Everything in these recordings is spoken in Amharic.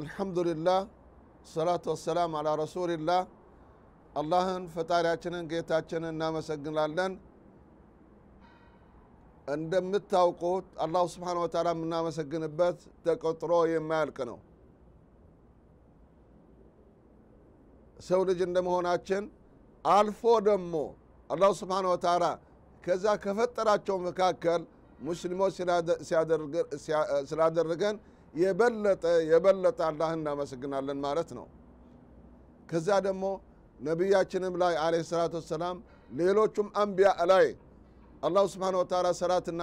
አልሐምዱሊላህ ሰላቱ ወሰላም አላ ረሱልላህ አላህን ፈጣሪያችንን ጌታችንን እናመሰግናለን እንደምታውቁት አላሁ ስብሓን ወተዓላ የምናመሰግንበት ተቆጥሮ የማያልቅ ነው ሰው ልጅ እንደመሆናችን አልፎ ደግሞ አላሁ ስብሓን ወተዓላ ከዛ ከፈጠራቸው መካከል ሙስሊሞች ስላደረገን የበለጠ የበለጠ አላህ እናመሰግናለን ማለት ነው። ከዛ ደግሞ ነቢያችንም ላይ አለ ሰላት ወሰላም ሌሎቹም አንቢያ ላይ አላሁ ስብሓን ወተላ ሰላትና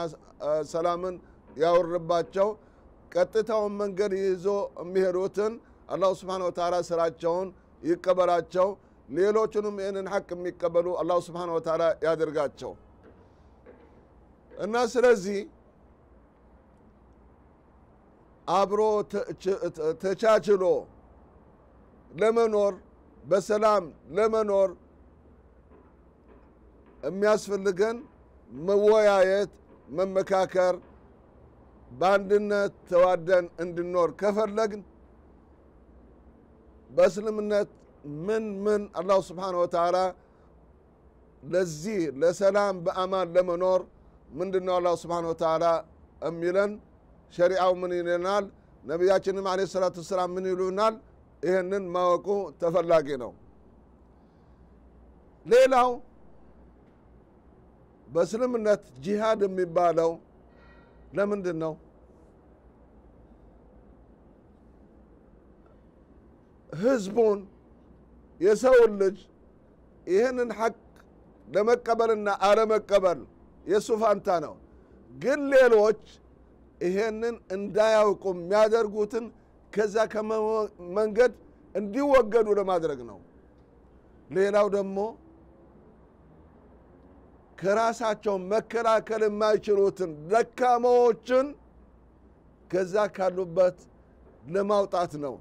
ሰላምን ያወርባቸው ቀጥታውን መንገድ ይዞ የሚሄዱትን አላሁ ስብሓን ወተላ ስራቸውን ይቀበላቸው። ሌሎቹንም ይህንን ሐቅ የሚቀበሉ አላሁ ስብሓን ወተላ ያደርጋቸው እና ስለዚህ አብሮ ተቻችሎ ለመኖር በሰላም ለመኖር የሚያስፈልገን መወያየት፣ መመካከር፣ በአንድነት ተዋደን እንድኖር ከፈለግን በእስልምነት ምን ምን አላሁ ስብሓነ ወተዓላ ለዚህ ለሰላም በአማን ለመኖር ምንድነው አላሁ ስብሓነ ወተዓላ የሚለን ሸሪአው ምን ይለናል? ነቢያችንም አለ ሰላት ሰላም ምን ይሉናል? ይህንን ማወቁ ተፈላጊ ነው። ሌላው በእስልምነት ጂሃድ የሚባለው ለምንድን ነው? ህዝቡን የሰውን ልጅ ይህንን ሐቅ ለመቀበልና አለመቀበል የእሱ ፋንታ ነው። ግን ሌሎች ይሄንን እንዳያውቁ የሚያደርጉትን ከዛ ከመንገድ እንዲወገዱ ለማድረግ ነው። ሌላው ደግሞ ከራሳቸው መከላከል የማይችሉትን ደካማዎችን ከዛ ካሉበት ለማውጣት ነው።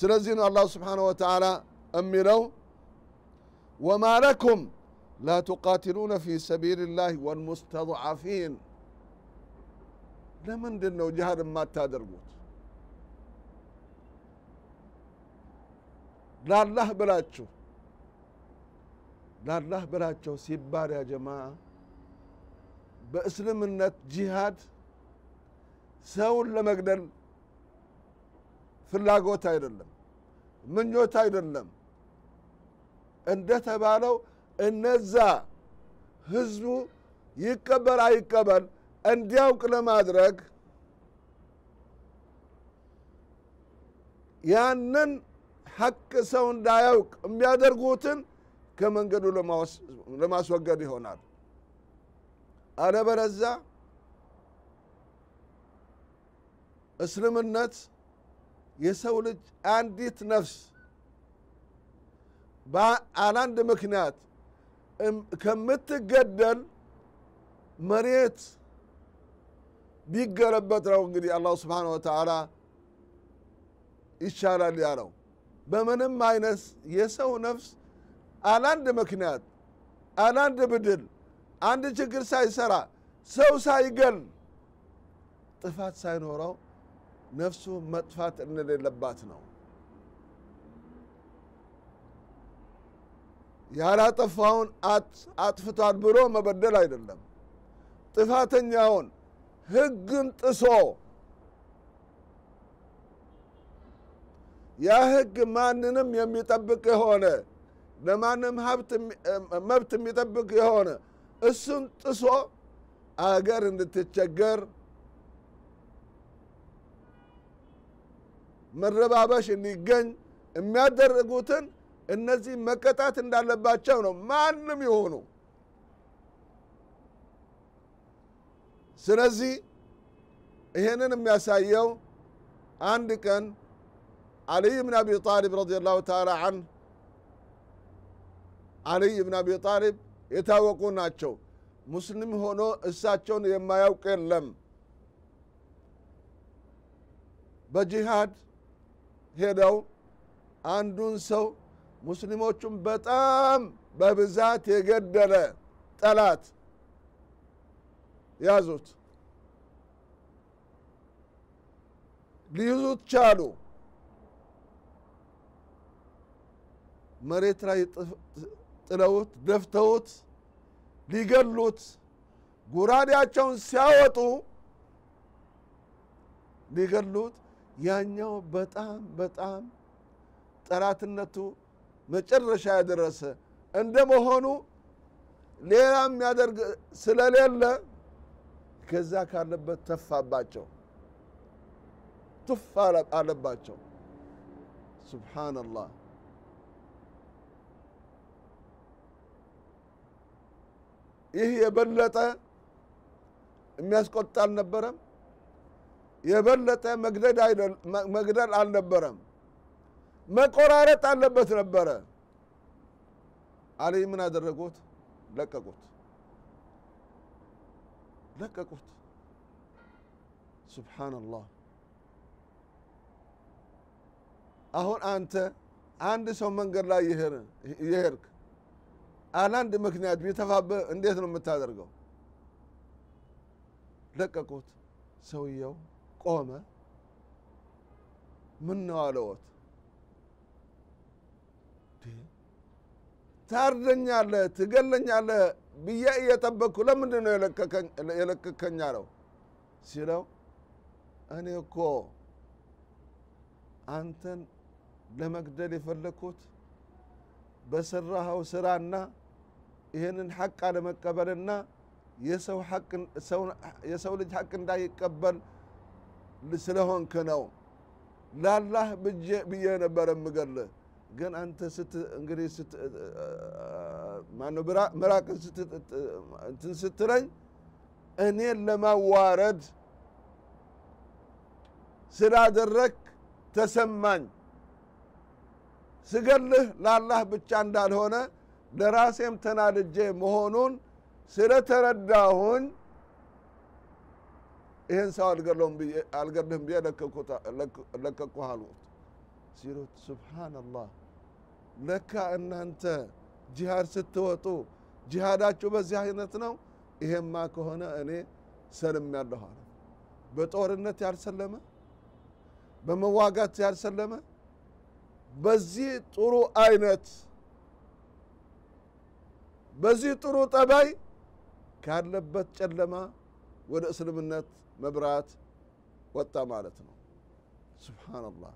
ስለዚህ ነው አላሁ ስብሓነሁ ወተላ የሚለው ወማ ለኩም ላ ቱቃትሉነ ፊ ላህ ወልሙስተضዓፊን ለምንድን ነው ጅሃድ የማታደርጉት? ላላህ ብላችሁ ላላህ ብላቸው ሲባል ያ ጀማ በእስልምነት ጂሃድ ሰውን ለመግደል ፍላጎት አይደለም፣ ምኞት አይደለም። እንደተባለው እነዛ ህዝቡ ይቀበል አይቀበል እንዲያውቅ ለማድረግ ያንን ሐቅ ሰው እንዳያውቅ የሚያደርጉትን ከመንገዱ ለማስወገድ ይሆናል። አለበለዛ እስልምነት የሰው ልጅ አንዲት ነፍስ አላንድ ምክንያት ከምትገደል መሬት ቢገለበት ነው እንግዲህ አላሁ ስብሓን ወተላ ይቻላል ያለው። በምንም አይነት የሰው ነፍስ አላንድ ምክንያት አላንድ ብድል አንድ ችግር ሳይሰራ ሰው ሳይገል ጥፋት ሳይኖረው ነፍሱ መጥፋት እንደሌለባት ነው። ያላጠፋውን አጥፍቷል ብሎ መበደል አይደለም። ጥፋተኛውን ህግን ጥሶ ያ ህግ ማንንም የሚጠብቅ የሆነ ለማንም መብት የሚጠብቅ የሆነ እሱን ጥሶ አገር እንድትቸገር መረባበሽ እንዲገኝ የሚያደርጉትን እነዚህ መቀጣት እንዳለባቸው ነው። ማንም የሆኑ ስለዚህ ይሄንን የሚያሳየው አንድ ቀን አልይ ብን አቢ ጣሊብ ላሁ ተዓላ አን አልይ ብን አቢ ጣሊብ የታወቁ ናቸው። ሙስሊም ሆኖ እሳቸውን የማያውቅ የለም። በጂሃድ ሄደው አንዱን ሰው ሙስሊሞቹን በጣም በብዛት የገደለ ጠላት ያዙት። ሊይዙት ቻሉ። መሬት ላይ ጥለውት ደፍተውት ሊገሉት ጎራዴያቸውን ሲያወጡ ሊገሉት ያኛው በጣም በጣም ጠራትነቱ መጨረሻ ያደረሰ እንደመሆኑ ሌላ የሚያደርግ ስለሌለ ከዛ ካለበት ተፋባቸው ቱፍ አለባቸው ስብሓናላህ ይህ የበለጠ የሚያስቆጥ አልነበረም የበለጠ መግደል አልነበረም መቆራረጥ አለበት ነበረ አሊ ምን አደረጉት ለቀቁት ለቀቁት። ሱብሓነላህ። አሁን አንተ አንድ ሰው መንገድ ላይ የሄድክ አላንድ ምክንያት ቢተፋብህ እንዴት ነው የምታደርገው? ለቀቁት። ሰውየው ቆመ። ምን ነው አለዎት። ታርደኛለህ፣ ትገለኛለህ ብዬ እየጠበቅኩ ለምንድን ነው የለቀከኝ አለው ሲለው እኔ እኮ አንተን ለመግደል የፈለግኩት በሰራኸው ስራና ይህንን ሐቅ አለመቀበልና የሰው ልጅ ሐቅ እንዳይቀበል ስለሆንክ ነው። ላላህ ብዬ ነበረ ምገልህ ግን አንተ ስት እንግዲህ ስት ማነው ምራቅን እንትን ስትለኝ እኔን ለማዋረድ ስላደረክ ተሰማኝ። ስገልህ ለአላህ ብቻ እንዳልሆነ ለራሴም ተናድጄ መሆኑን ስለተረዳሁኝ ይህን ሰው አልገድልህም ብዬ ለቀቅኩህ አልኩት ሲሉት ሱብሓነላህ ለካ እናንተ ጂሃድ ስትወጡ ጂሃዳችሁ በዚህ አይነት ነው፣ ይሄማ ከሆነ እኔ ሰልም ያለሁ አለ። በጦርነት ያልሰለመ በመዋጋት ያልሰለመ በዚህ ጥሩ አይነት በዚህ ጥሩ ጠባይ ካለበት ጨለማ ወደ እስልምነት መብራት ወጣ ማለት ነው። ሱብሓነላህ።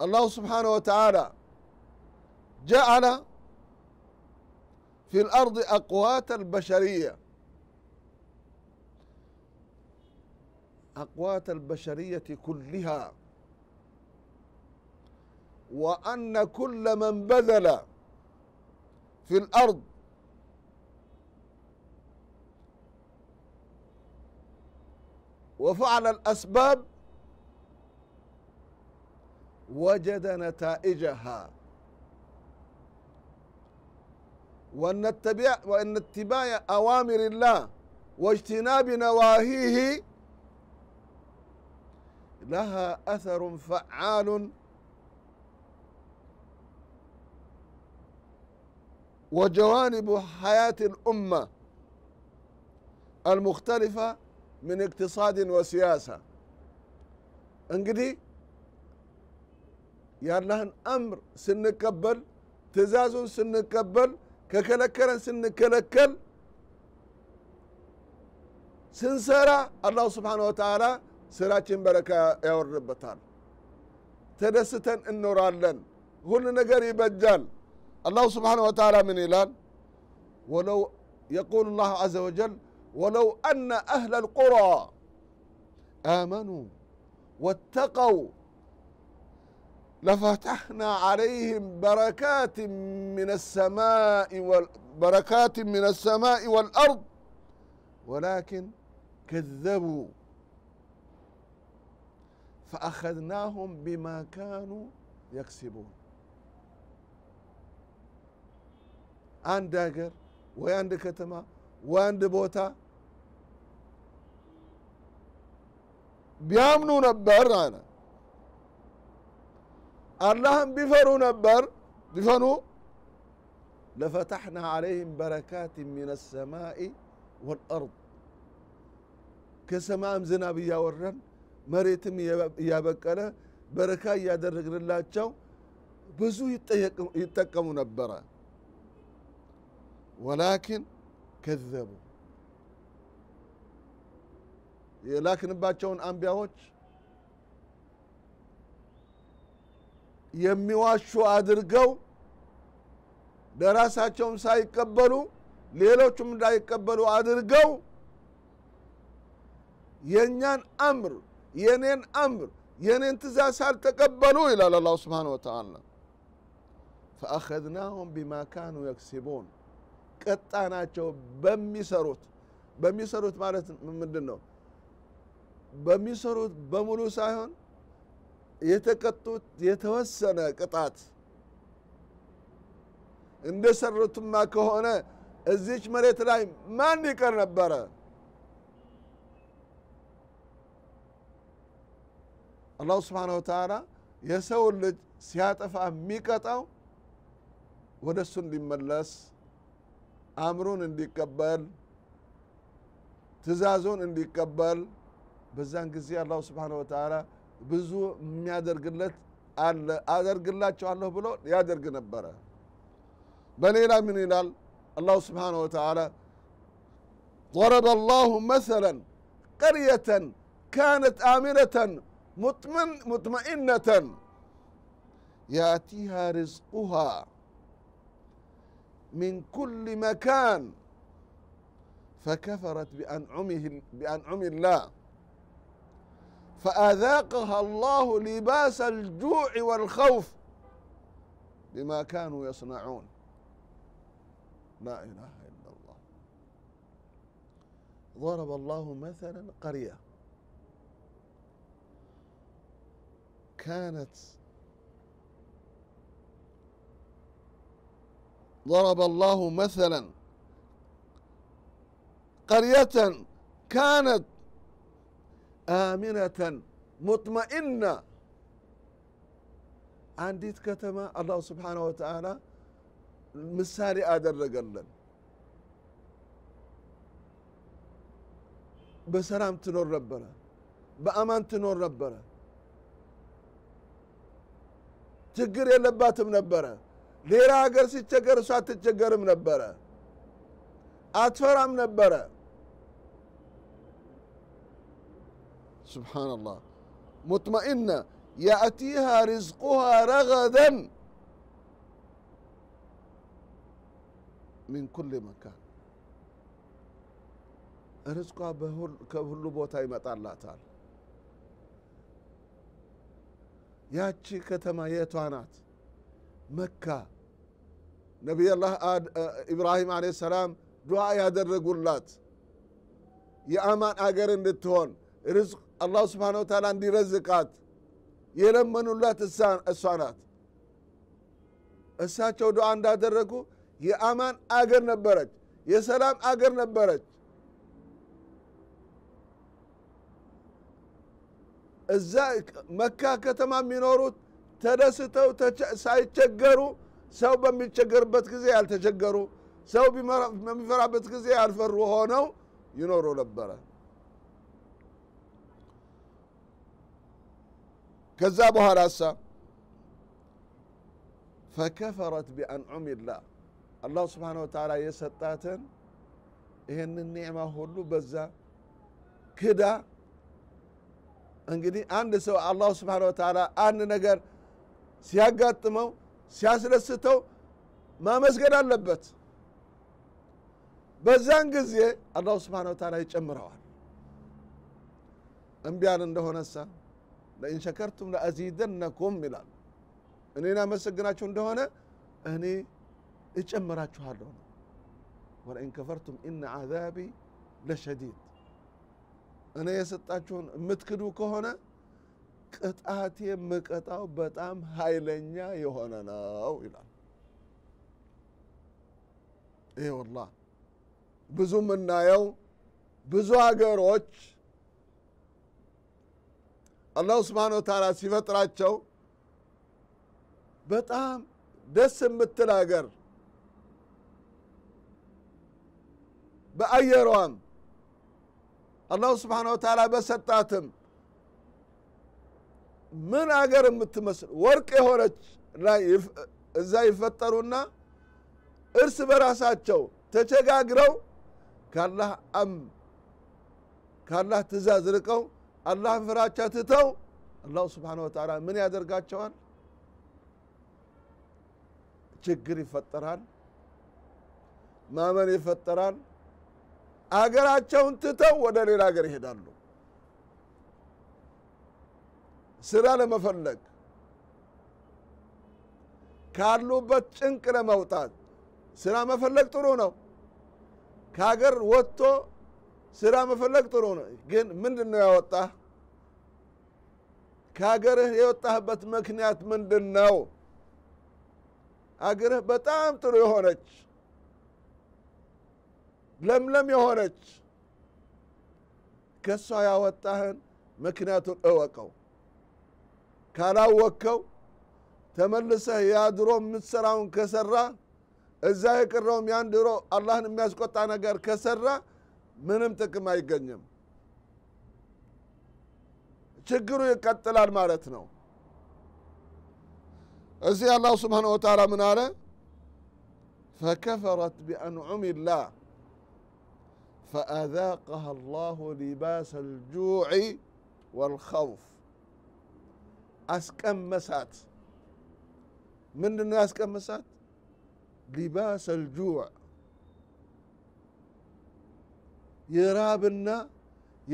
allahu subxaanaه wa taعaalى jacala fi اlardi aqwaata اlbashariya aqwaata اlbashariyati kuliha wa ana kula man badala fi اlard وفعل الأسباب وجد نتائجها وأن اتباع وأن اتباع أوامر الله واجتناب نواهيه لها أثر فعال وجوانب حياة الأمة المختلفة من اقتصاد وسياسة انقدي የአላህን አምር ስንቀበል ትእዛዙን ስንቀበል ከከለከለን ስንከለከል ስንሰራ አላሁ ስብሓን ወተዓላ ስራችን በረካ ያወርድበታል ተደስተን እኖራለን ሁሉ ነገር ይበጃል አላሁ ስብሓን ወተዓላ ምን ይላል ወለው የቁል ላሁ አዘ ወጀል ወለው አነ አህለ ልቁራ آمنوا واتقوا لفتحنا عليهم بركات من السماء بركات من السماء والأرض ولكن كذبوا فأخذناهم بما كانوا يكسبون አንድ ሀገር ወይ አንድ ከተማ ወይ አንድ ቦታ አላህን ቢፈሩ ነበር ቢፈኑ ለፈተሕና ዓለይህም በረካት ምን ሰማኢ ወልአርድ ከሰማም ዝናብ እያወረን መሬትም እያበቀለ በረካ እያደረግንላቸው ብዙ ይጠቀሙ ነበረ ወላኪን ከዘቡ የላክንባቸውን አንቢያዎች የሚዋሹ አድርገው ለራሳቸውም ሳይቀበሉ ሌሎቹም እንዳይቀበሉ አድርገው የእኛን አምር የኔን አምር የኔን ትእዛዝ ሳልተቀበሉ ይላል አላሁ ስብሓን ወተላ ፈአኸዝናሁም ቢማ ካኑ የክሲቡን ናቸው በሚሰሩት በሚሰሩት ማለት ምንድን ነው በሚሰሩት በሙሉ ሳይሆን የተቀጡት የተወሰነ ቅጣት እንደሰሩትማ ከሆነ እዚች መሬት ላይ ማን ይቀር ነበረ? አላሁ ስብሓነሁ ወተዓላ የሰው ልጅ ሲያጠፋ የሚቀጣው ወደ እሱ እንዲመለስ አእምሩን እንዲቀበል ትእዛዙን እንዲቀበል በዛን ጊዜ አላሁ ስብሓነሁ ወተዓላ ብዙ የሚያደርግለት አለ አደርግላቸዋለሁ ብሎ ያደርግ ነበረ በሌላ ምን ይላል አላሁ ስብሓንሁ ወተዓላ ضرب الله مثلا قرية كانت آمنة مطمئن مطمئنة يأتيها رزقها من كل مكان فكفرت بأنعمه بأنعم الله فأذاقها الله لباس الجوع والخوف بما كانوا يصنعون لا إله إلا الله ضرب الله مثلا قرية كانت ضرب الله مثلا قرية كانت አሚነተን ሙጥመኢና አንዲት ከተማ አላሁ ስብሓነ ወተዓላ ምሳሌ አደረገለን በሰላም ትኖር ነበረ በአማን ትኖር ነበረ ችግር የለባትም ነበረ ሌላ ሀገር ሲቸገር እሷ አትቸገርም ነበረ አትፈራም ነበረ سبحان الله مطمئنة يأتيها رزقها رغدا من كل مكان رزقها ከሁሉ ቦታ ይመጣላታል ያቺ ከተማ የቷ ናት መካ ነቢይላህ ኢብራሂም አለ ሰላም ዱዓ ያደረጉላት የአማን አገር እንድትሆን ርዝቅ አላሁ ስብሓን ወተላ እንዲረዝቃት የለመኑላት እሷ ናት እሳቸው ዱዓ እንዳደረጉ የአማን አገር ነበረች የሰላም አገር ነበረች እዛ መካ ከተማ የሚኖሩት ተደስተው ሳይቸገሩ ሰው በሚቸገርበት ጊዜ ያልተቸገሩ ሰው በሚፈራበት ጊዜ ያልፈሩ ሆነው ይኖሩ ነበረ ከዛ በኋላ ሳ ፈከፈረት ቢአንዑም ላህ አላሁ ስብሓነ ወተዓላ የሰጣትን ይህንን ኒዕማ ሁሉ በዛ ክዳ እንግዲህ አንድ ሰው አላሁ ስብሓነ ወተዓላ አንድ ነገር ሲያጋጥመው ሲያስደስተው ማመስገን አለበት። በዛን ጊዜ አላሁ ስብሓነ ወተዓላ ይጨምረዋል። እምቢያን እንደሆነሳ ለእን ሸከርቱም ለአዚደነኩም ይላል። እኔን አመሰግናችሁ እንደሆነ እኔ እጨምራችኋለሁ ነው። ወለኢን ከፈርቱም እነ ዓዛቢ ለሸዲድ እኔ የሰጣችሁን የምትክዱ ከሆነ ቅጣቴ የምቀጣው በጣም ኃይለኛ የሆነ ነው ይላል። ይህ ወላ ብዙ ምናየው ብዙ ሀገሮች አላህ ስብሓን ወተዓላ ሲፈጥራቸው በጣም ደስ የምትል አገር በአየሯም አላሁ ስብሓን ወተዓላ በሰጣትም ምን አገር የምትመስል ወርቅ የሆነች ላይ እዛ ይፈጠሩና እርስ በራሳቸው ተቸጋግረው ካላህ አም ካላህ ትእዛዝ ርቀው አላህን ፍራቻ ትተው አላሁ ስብሓን ወተዓላ ምን ያደርጋቸዋል ችግር ይፈጠራል ማመን ይፈጠራል አገራቸውን ትተው ወደ ሌላ ሀገር ይሄዳሉ ስራ ለመፈለግ ካሉበት ጭንቅ ለመውጣት ስራ መፈለግ ጥሩ ነው ከሀገር ወጥቶ ስራ መፈለግ ጥሩ ነው። ግን ምንድን ነው ያወጣህ? ከሀገርህ የወጣህበት ምክንያት ምንድን ነው? አገርህ በጣም ጥሩ የሆነች ለምለም የሆነች ከሷ ያወጣህን ምክንያቱን እወቀው። ካላወቅከው ተመልሰህ ያ ድሮ የምትሰራውን ከሰራ እዛ የቀረውም ያን አላህን የሚያስቆጣ ነገር ከሰራ ምንም ጥቅም አይገኝም። ችግሩ ይቀጥላል ማለት ነው። እዚህ الله سبحانه وتعالى ምን አለ? ፈከፈረት ቢአንዑም ላህ فأذاقها الله لباس الجوع والخوف أسكم مسات من الناس كم مسات لباس الجوع የራብና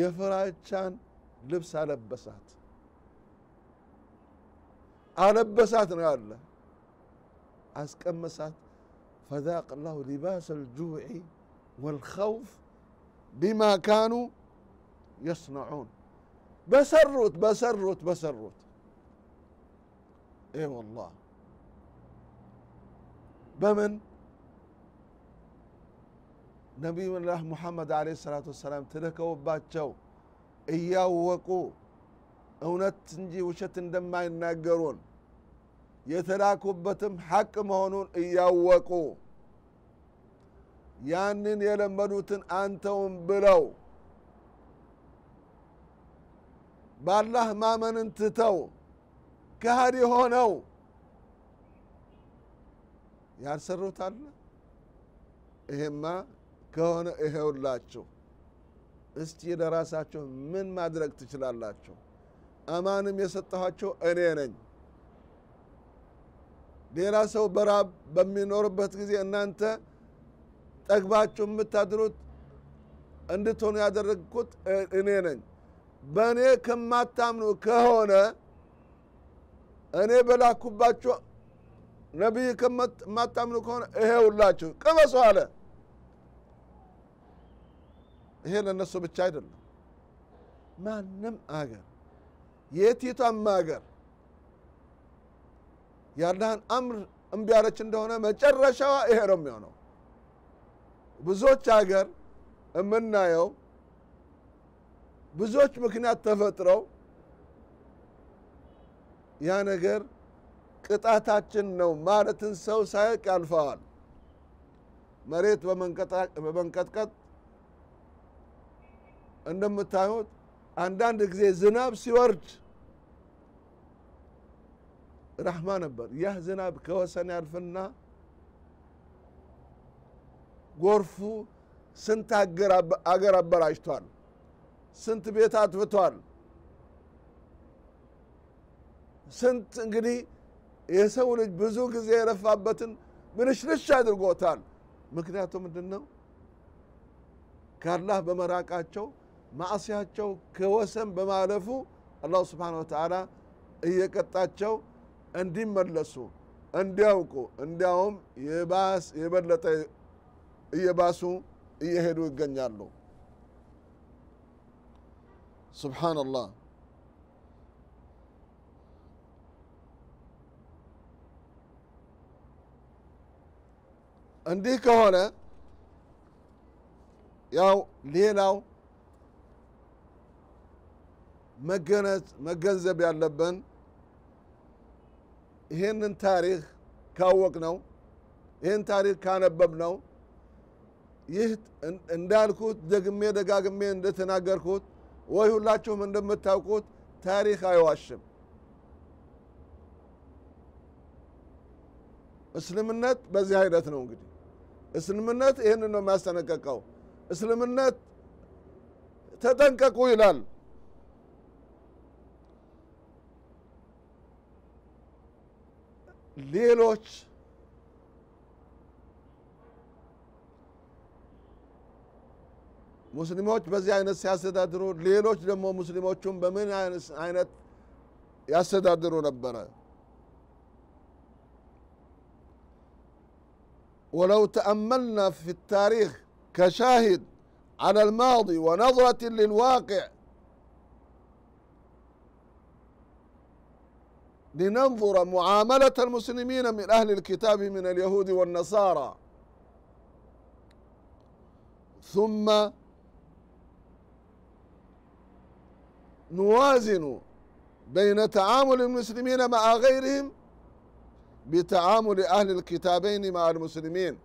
የፍራቻን ልብስ አለበሳት አለበሳት ነው ያለ አስቀመሳት ፈዛቅ ላሁ ሊባስ ልጁዕ ወልኸውፍ ቢማ ካኑ የስነዑን በሰሩት በሰሩት በሰሩት ኤ ወላህ በምን ነቢዩላህ ሙሐመድ አለ ሰላት ወሰላም ትልከውባቸው እያወቁ እውነት እንጂ ውሸት እንደማይናገሩን የተላኩበትም ሐቅ መሆኑን እያወቁ ያንን የለመዱትን አንተውም ብለው ባላህ ማመንን ትተው ከሃዲ ሆነው ያልሰሩት ይሄማ ከሆነ እሄውላችሁ እስቲ ለራሳችሁ ምን ማድረግ ትችላላችሁ? አማንም የሰጠኋቸው እኔ ነኝ። ሌላ ሰው በራብ በሚኖርበት ጊዜ እናንተ ጠግባችሁ የምታድሩት እንድትሆኑ ያደረግኩት እኔ ነኝ። በእኔ ከማታምኑ ከሆነ እኔ በላኩባቸው ነቢይ ከማታምኑ ከሆነ ይሄውላችሁ ቅመሱ አለ። ይሄ ለእነሱ ብቻ አይደለም። ማንም አገር የቲቷም አገር የአላህን አምር እምቢ ያለች እንደሆነ መጨረሻዋ ይሄ ነው የሚሆነው። ብዙዎች አገር የምናየው ብዙዎች ምክንያት ተፈጥረው ያ ነገር ቅጣታችን ነው ማለትን ሰው ሳያውቅ ያልፈዋል። መሬት በመንቀጥቀጥ እንደምታዩት አንዳንድ ጊዜ ዝናብ ሲወርድ ረህማ ነበር። ያህ ዝናብ ከወሰን ያልፍና ጎርፉ ስንት አገር አበላሽቷል፣ ስንት ቤት አጥፍቷል፣ ስንት እንግዲህ የሰው ልጅ ብዙ ጊዜ የለፋበትን ምንሽንሽ አድርጎታል። ምክንያቱ ምንድን ነው? ከአላህ በመራቃቸው ማእስያቸው ከወሰን በማለፉ አላሁ ስብሓን ወተላ እየቀጣቸው እንዲመለሱ እንዲያውቁ እንዲያውም የባስ የበለጠ እየባሱ እየሄዱ ይገኛሉ። ሱብሓነላህ እንዲህ ከሆነ ያው ሌላው መገነት መገንዘብ ያለብን ይህንን ታሪክ ካወቅ ነው ይህን ታሪክ ካነበብ ነው ይህ እንዳልኩት ደግሜ ደጋግሜ እንደተናገርኩት ወይ ሁላችሁም እንደምታውቁት ታሪክ አይዋሽም። እስልምነት በዚህ አይነት ነው። እንግዲህ እስልምነት ይህንን ነው የሚያስጠነቀቀው። እስልምነት ተጠንቀቁ ይላል። ሌሎች ሙስሊሞች በዚህ አይነት ሲያስተዳድሩ ሌሎች ደግሞ ሙስሊሞቹን በምን አይነት ያስተዳድሩ ነበረ ولو تأملنا في التاريخ كشاهد على الماضي ونظرة للواقع لننظر معاملة المسلمين من أهل الكتاب من اليهود والنصارى ثم نوازن بين تعامل المسلمين مع غيرهم بتعامل أهل الكتابين مع المسلمين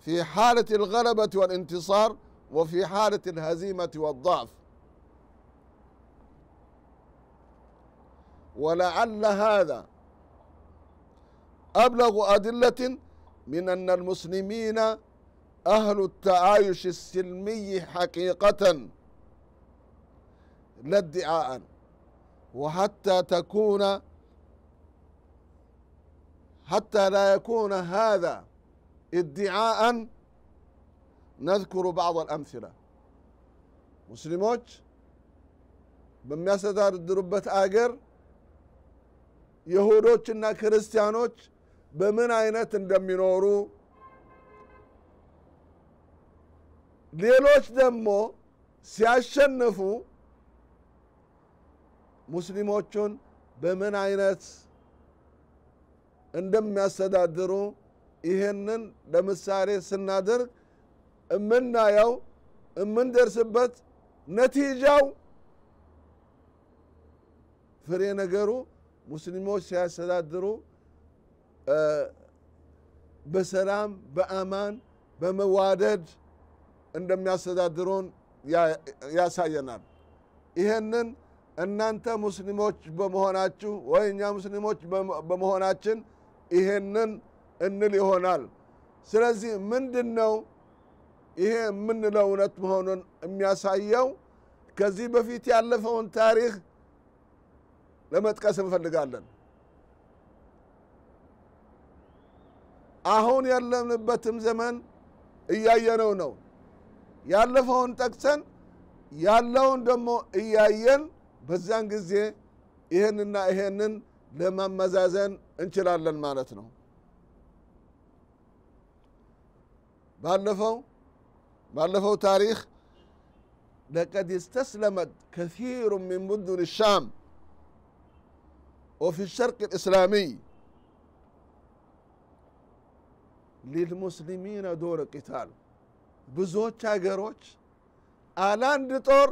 في حالة الغلبة والانتصار وفي حالة الهزيمة والضعف ولعل هذا أبلغ أدلة من أن المسلمين أهل التعايش السلمي حقيقة لا ادعاء وحتى تكون حتى لا يكون هذا ادعاء نذكر بعض الأمثلة مسلموش بمياسة دربة آجر የሁዶችና ክርስቲያኖች በምን አይነት እንደሚኖሩ ሌሎች ደግሞ ሲያሸንፉ ሙስሊሞቹን በምን አይነት እንደሚያስተዳድሩ ይህንን ለምሳሌ ስናደርግ እምናየው እምንደርስበት ነቲጃው ፍሬ ነገሩ ሙስሊሞች ሲያስተዳድሩ በሰላም በአማን በመዋደድ እንደሚያስተዳድሩን ያሳየናል። ይህንን እናንተ ሙስሊሞች በመሆናችሁ ወይ እኛ ሙስሊሞች በመሆናችን ይሄንን እንል ይሆናል። ስለዚህ ምንድን ነው ይሄ የምንለው እውነት መሆኑን የሚያሳየው ከዚህ በፊት ያለፈውን ታሪክ ለመጥቀስ እንፈልጋለን። አሁን ያለንበትም ዘመን እያየነው ነው። ያለፈውን ጠቅሰን ያለውን ደግሞ እያየን በዚያን ጊዜ ይህንና ይሄንን ለማመዛዘን እንችላለን ማለት ነው። ባለፈው ባለፈው ታሪክ ለቀድ ስተስለመት ከሲሩ ምን ቡዱን ሻም وفي الشرق الإسلامي للمسلمين دور قتال بزوج شاقروج آلان دطور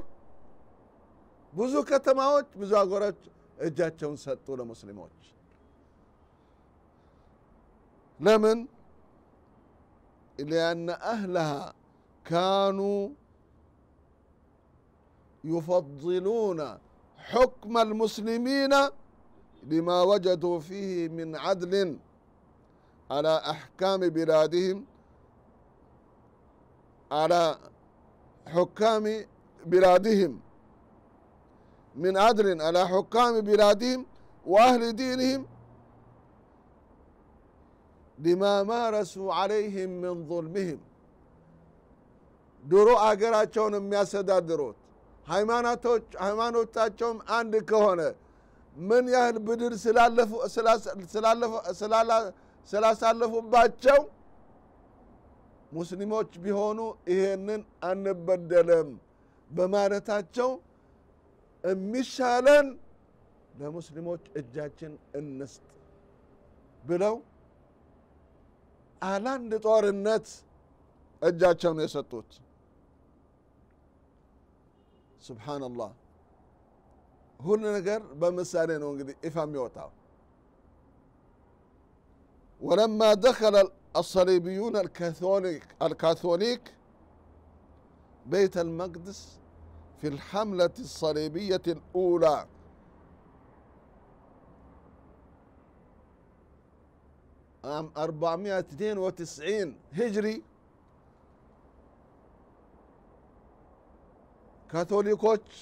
بزو كتماوج بزو أقوروج إجاتشون ستو لمسلموج لمن لأن أهلها كانوا يفضلون حكم المسلمين لما وجدوا فيه من عدل على أحكام بلادهم على حكام بلادهم من عدل على حكام بلادهم وأهل دينهم لما مارسوا عليهم من ظلمهم ድሮ አገራቸውን የሚያስተዳድሩት ሃይማኖቶች ሃይማኖታቸውም አንድ ከሆነ ምን ያህል ብድር ስላሳለፉባቸው ሙስሊሞች ቢሆኑ ይሄንን አንበደለም በማለታቸው የሚሻለን ለሙስሊሞች እጃችን እንስጥ ብለው አላንድ ጦርነት እጃቸውን የሰጡት ሱብሓነላህ ሁሉ ነገር በምሳሌ ነው እንግዲህ ይፋ የሚወጣው ወለማ الصليبيون الكاثوليك الكاثوليك بيت المقدس في الحملة الصليبية الأولى عام 492 هجري كاثوليكوتش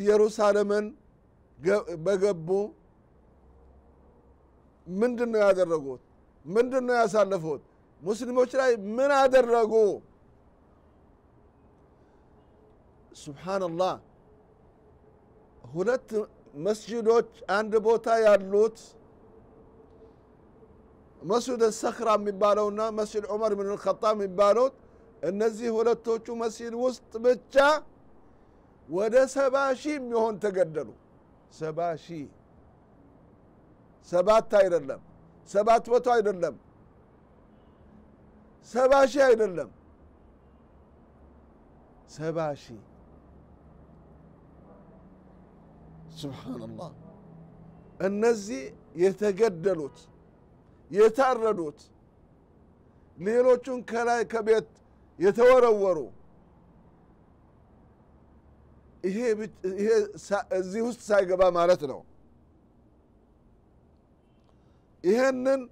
ኢየሩሳሌምን በገቡ ምንድን ነው ያደረጉት? ምንድን ነው ያሳለፉት? ሙስሊሞች ላይ ምን አደረጉ? ሱብሓነላህ። ሁለት መስጅዶች አንድ ቦታ ያሉት መስጅድ ሰክራ የሚባለውና መስጅድ ዑመር ብን ልከጣብ የሚባሉት እነዚህ ሁለቶቹ መስጅድ ውስጥ ብቻ ወደ ሰባ ሺህ የሚሆን ተገደሉ። ሰባ ሺህ ሰባት አይደለም፣ ሰባት መቶ አይደለም፣ ሰባ ሺህ አይደለም፣ ሰባ ሺህ ስብሓንላህ። እነዚህ የተገደሉት የታረዱት፣ ሌሎቹን ከላይ ከቤት የተወረወሩ ይሄ እዚህ ውስጥ ሳይገባ ማለት ነው። ይሄንን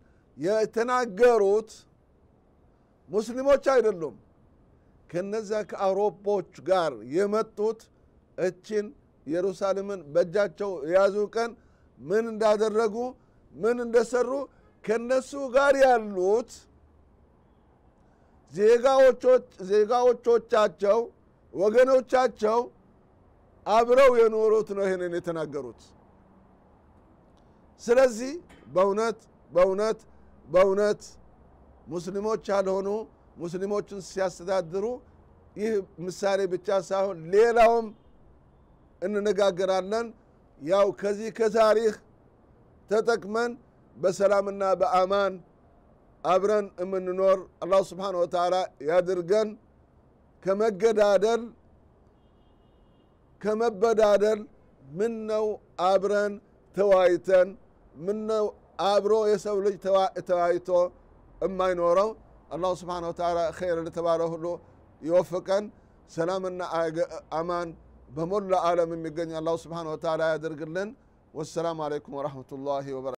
የተናገሩት ሙስሊሞች አይደሉም። ከነዚያ ከአውሮፖች ጋር የመጡት እችን ኢየሩሳሌምን በእጃቸው የያዙ ቀን ምን እንዳደረጉ ምን እንደሰሩ ከነሱ ጋር ያሉት ዜጋዎቻቸው ወገኖቻቸው አብረው የኖሩት ነው ይህንን የተናገሩት ስለዚህ በእውነት በእውነት በእውነት ሙስሊሞች ያልሆኑ ሙስሊሞችን ሲያስተዳድሩ ይህ ምሳሌ ብቻ ሳይሆን ሌላውም እንነጋገራለን ያው ከዚህ ከታሪክ ተጠቅመን በሰላምና በአማን አብረን የምንኖር አላሁ ስብሓን ወተላ ያድርገን ከመገዳደል ከመበዳደል ምን ነው አብረን ተዋይተን ምን ነው አብሮ የሰው ልጅ ተዋይቶ የማይኖረው አላሁ ስብሓን ወተላ ኸይር ለተባለ ሁሉ ይወፍቀን ሰላምና አማን በሞላ ዓለም የሚገኝ አላሁ ስብሓን ወተላ ያደርግልን ወሰላሙ አለይኩም ወረሕመቱላሂ ወበረ